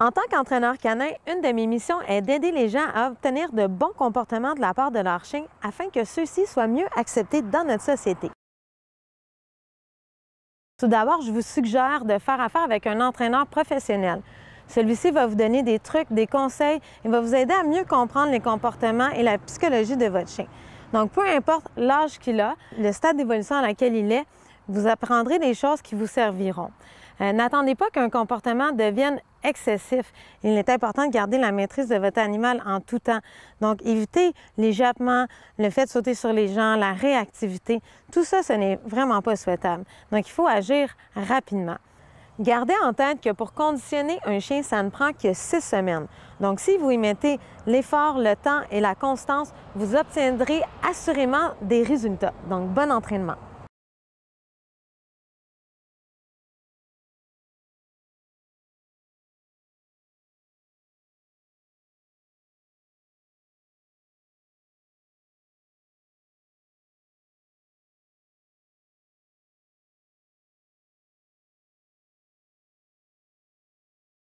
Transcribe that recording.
En tant qu'entraîneur canin, une de mes missions est d'aider les gens à obtenir de bons comportements de la part de leur chien afin que ceux-ci soient mieux acceptés dans notre société. Tout d'abord, je vous suggère de faire affaire avec un entraîneur professionnel. Celui-ci va vous donner des trucs, des conseils et va vous aider à mieux comprendre les comportements et la psychologie de votre chien. Donc, peu importe l'âge qu'il a, le stade d'évolution à laquelle il est, vous apprendrez des choses qui vous serviront. Euh, n'attendez pas qu'un comportement devienne excessif. Il est important de garder la maîtrise de votre animal en tout temps. Donc, éviter les jappements, le fait de sauter sur les gens, la réactivité. Tout ça, ce n'est vraiment pas souhaitable. Donc, il faut agir rapidement. Gardez en tête que pour conditionner un chien, ça ne prend que six semaines. Donc, si vous y mettez l'effort, le temps et la constance, vous obtiendrez assurément des résultats. Donc, bon entraînement.